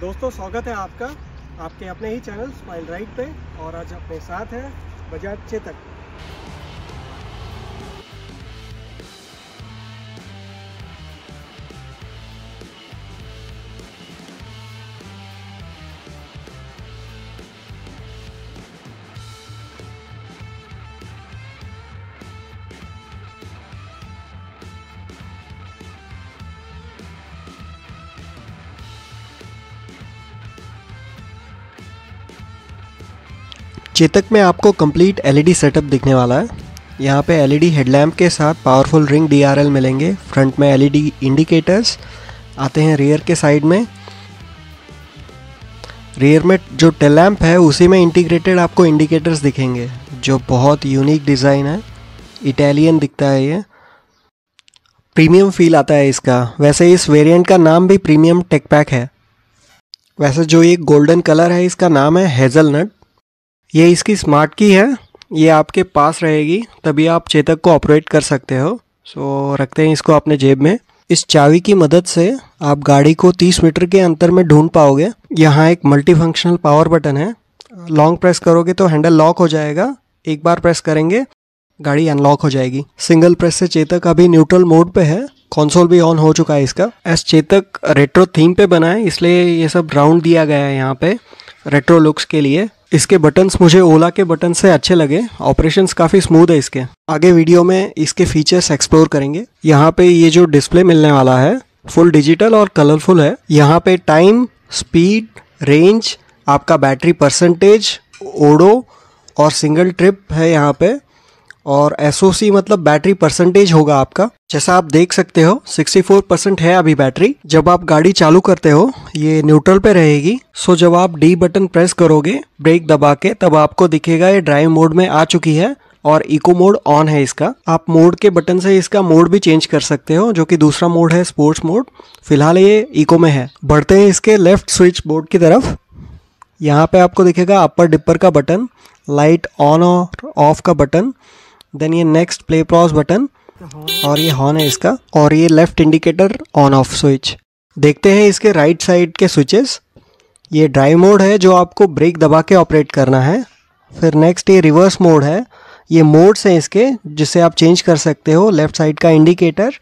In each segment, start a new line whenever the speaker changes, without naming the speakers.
दोस्तों स्वागत है आपका आपके अपने ही चैनल स्माइल राइट पे और आज अपने साथ है बजाज चेतक चेतक में आपको कंप्लीट एलईडी सेटअप दिखने वाला है यहाँ पे एलईडी हेडलैम्प e के साथ पावरफुल रिंग डीआरएल मिलेंगे फ्रंट में एलईडी इंडिकेटर्स e आते हैं रेयर के साइड में रेयर में जो टेल लैम्प है उसी में इंटीग्रेटेड आपको इंडिकेटर्स दिखेंगे जो बहुत यूनिक डिज़ाइन है इटालियन दिखता है ये प्रीमियम फील आता है इसका वैसे इस वेरियंट का नाम भी प्रीमियम टेक पैक है वैसे जो ये गोल्डन कलर है इसका नाम है हेजल नट ये इसकी स्मार्ट की है ये आपके पास रहेगी तभी आप चेतक को ऑपरेट कर सकते हो सो रखते हैं इसको अपने जेब में इस चावी की मदद से आप गाड़ी को 30 मीटर के अंतर में ढूंढ पाओगे यहाँ एक मल्टी फंक्शनल पावर बटन है लॉन्ग प्रेस करोगे तो हैंडल लॉक हो जाएगा एक बार प्रेस करेंगे गाड़ी अनलॉक हो जाएगी सिंगल प्रेस से चेतक अभी न्यूट्रल मोड पे है कंसोल भी ऑन हो चुका है इसका एस चेतक रेट्रो थीम पे बना है इसलिए ये सब राउंड दिया गया है यहाँ पे रेट्रो लुक्स के लिए इसके बटन्स मुझे ओला के बटन से अच्छे लगे ऑपरेशंस काफ़ी स्मूथ है इसके आगे वीडियो में इसके फीचर्स एक्सप्लोर करेंगे यहाँ पे ये जो डिस्प्ले मिलने वाला है फुल डिजिटल और कलरफुल है यहाँ पे टाइम स्पीड रेंज आपका बैटरी परसेंटेज ओडो और सिंगल ट्रिप है यहाँ पे और एसओसी मतलब बैटरी परसेंटेज होगा आपका जैसा आप देख सकते हो 64 परसेंट है अभी बैटरी जब आप गाड़ी चालू करते हो ये न्यूट्रल पे रहेगी सो जब आप डी बटन प्रेस करोगे ब्रेक दबा के तब आपको दिखेगा ये ड्राइव मोड में आ चुकी है और इको मोड ऑन है इसका आप मोड के बटन से इसका मोड भी चेंज कर सकते हो जो कि दूसरा मोड है स्पोर्ट्स मोड फिलहाल ये इको में है बढ़ते हैं इसके लेफ्ट स्विच बोर्ड की तरफ यहाँ पे आपको दिखेगा अपर डिपर का बटन लाइट ऑन और ऑफ का बटन देन ये नेक्स्ट प्ले प्रॉस बटन और ये हॉन है इसका और ये left indicator on off switch देखते हैं इसके राइट साइड के स्विचेस ये ड्राइव मोड है जो आपको ब्रेक दबा के ऑपरेट करना है फिर नेक्स्ट ये रिवर्स मोड है ये मोड्स हैं इसके जिसे आप चेंज कर सकते हो लेफ्ट साइड का इंडिकेटर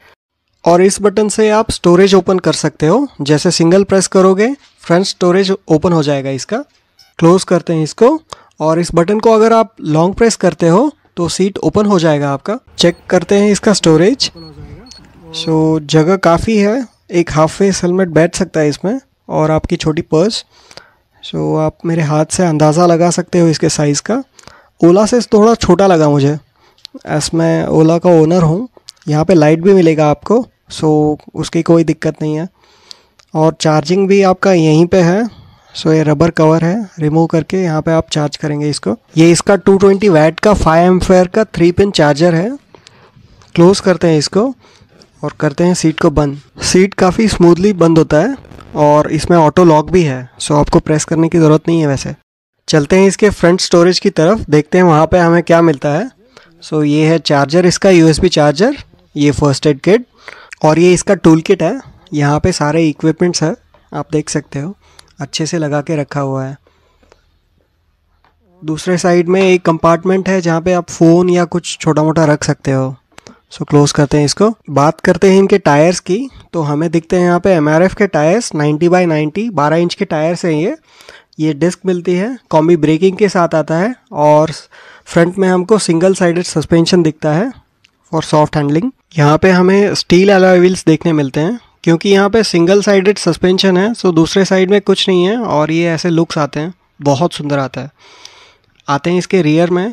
और इस बटन से आप स्टोरेज ओपन कर सकते हो जैसे सिंगल प्रेस करोगे फ्रंट स्टोरेज ओपन हो जाएगा इसका क्लोज करते हैं इसको और इस बटन को अगर आप लॉन्ग प्रेस करते हो तो सीट ओपन हो जाएगा आपका चेक करते हैं इसका स्टोरेज सो so, जगह काफ़ी है एक हाफ फेस हेलमेट बैठ सकता है इसमें और आपकी छोटी पर्स सो so, आप मेरे हाथ से अंदाज़ा लगा सकते हो इसके साइज़ का ओला से थोड़ा छोटा लगा मुझे एस मैं ओला का ओनर हूँ यहाँ पे लाइट भी मिलेगा आपको सो so, उसकी कोई दिक्कत नहीं है और चार्जिंग भी आपका यहीं पे है सो ये रबर कवर है रिमूव करके यहाँ पे आप चार्ज करेंगे इसको ये इसका 220 ट्वेंटी वैट का फाइव एम फेयर का थ्री पिन चार्जर है क्लोज करते हैं इसको और करते हैं सीट को बंद सीट काफ़ी स्मूथली बंद होता है और इसमें ऑटो लॉक भी है सो आपको प्रेस करने की ज़रूरत नहीं है वैसे चलते हैं इसके फ्रंट स्टोरेज की तरफ देखते हैं वहाँ पर हमें क्या मिलता है सो ये है चार्जर इसका यू चार्जर ये फर्स्ट एड किट और ये इसका टूल किट है यहाँ पर सारे इक्विपमेंट्स है आप देख सकते हो अच्छे से लगा के रखा हुआ है दूसरे साइड में एक कंपार्टमेंट है जहाँ पे आप फ़ोन या कुछ छोटा मोटा रख सकते हो सो so, क्लोज करते हैं इसको बात करते हैं इनके टायर्स की तो हमें दिखते हैं यहाँ पे एम के टायर्स 90 बाई 90 12 इंच के टायर्स हैं ये ये डिस्क मिलती है कॉम्बी ब्रेकिंग के साथ आता है और फ्रंट में हमको सिंगल साइडेड सस्पेंशन दिखता है फॉर सॉफ्ट हैंडलिंग यहाँ पे हमें स्टील अलॉय व्हील्स देखने मिलते हैं क्योंकि यहाँ पे सिंगल साइडेड सस्पेंशन है सो दूसरे साइड में कुछ नहीं है और ये ऐसे लुक्स आते हैं बहुत सुंदर आता है आते हैं इसके रियर में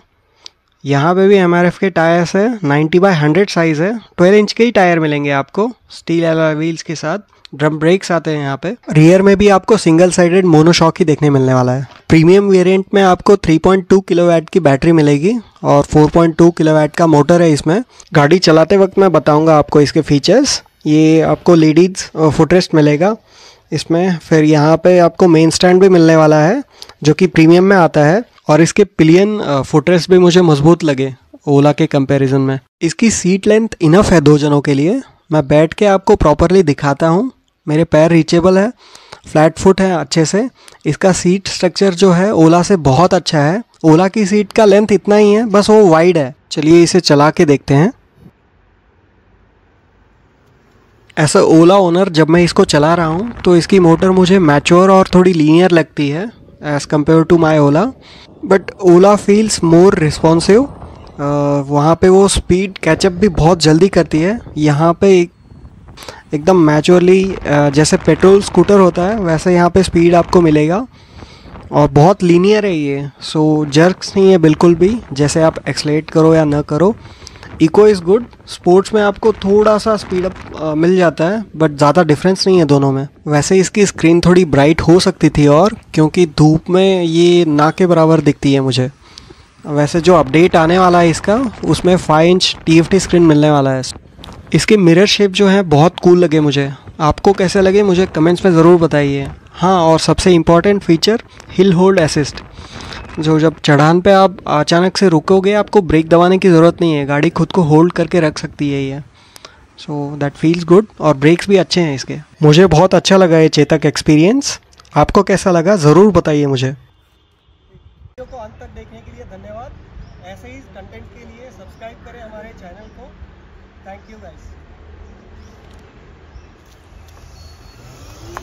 यहाँ पे भी एम के टायर्स है 90 बाय 100 साइज़ है 12 इंच के ही टायर मिलेंगे आपको स्टील एलॉय व्हील्स के साथ ड्रम ब्रेक्स आते हैं यहाँ पे रियर में भी आपको सिंगल साइडेड मोनोशॉक ही देखने मिलने वाला है प्रीमियम वेरिएंट में आपको 3.2 किलोवाट की बैटरी मिलेगी और 4.2 किलोवाट का मोटर है इसमें गाड़ी चलाते वक्त मैं बताऊंगा आपको इसके फीचर्स ये आपको लेडीज फुटरेस्ट मिलेगा इसमें फिर यहाँ पे आपको मेन स्टैंड भी मिलने वाला है जो कि प्रीमियम में आता है और इसके पिलियन फुटरेस्ट भी मुझे मजबूत लगे ओला के कंपैरिजन में इसकी सीट लेंथ इनफ है दो जनों के लिए मैं बैठ के आपको प्रॉपरली दिखाता हूँ मेरे पैर रीचेबल है फ्लैट फुट है अच्छे से इसका सीट स्ट्रक्चर जो है ओला से बहुत अच्छा है ओला की सीट का लेंथ इतना ही है बस वो वाइड है चलिए इसे चला के देखते हैं ऐसा ओला ओनर जब मैं इसको चला रहा हूँ तो इसकी मोटर मुझे मैच्योर और थोड़ी लीनियर लगती है as compared to my Ola but Ola feels more responsive वहाँ पे वो स्पीड कैचअप भी बहुत जल्दी करती है यहाँ पे एक, एकदम मैचोरली uh, जैसे पेट्रोल स्कूटर होता है वैसे यहाँ पे स्पीड आपको मिलेगा और बहुत लीनियर है ये सो जर्क्स नहीं है बिल्कुल भी जैसे आप एक्सलेट करो या ना करो इको इज़ गुड स्पोर्ट्स में आपको थोड़ा सा स्पीड अप मिल जाता है बट ज़्यादा डिफरेंस नहीं है दोनों में वैसे इसकी स्क्रीन थोड़ी ब्राइट हो सकती थी और क्योंकि धूप में ये ना के बराबर दिखती है मुझे वैसे जो अपडेट आने वाला है इसका उसमें फाइव इंच टी स्क्रीन मिलने वाला है इसके मिरर शेप जो है बहुत कूल लगे मुझे आपको कैसे लगे मुझे कमेंट्स में ज़रूर बताइए हाँ और सबसे important feature hill hold assist जो जब चढ़ान पे आप अचानक से रुकोगे आपको ब्रेक दबाने की ज़रूरत नहीं है गाड़ी खुद को होल्ड करके रख सकती है ये सो दैट फील्स गुड और ब्रेक्स भी अच्छे हैं इसके मुझे बहुत अच्छा लगा ये चेतक एक्सपीरियंस आपको कैसा लगा ज़रूर बताइए मुझे वीडियो को अंत तक देखने के लिए धन्यवाद ऐसे ही कंटेंट के लिए सब्सक्राइब करें हमारे चैनल को थैंक यू गाइस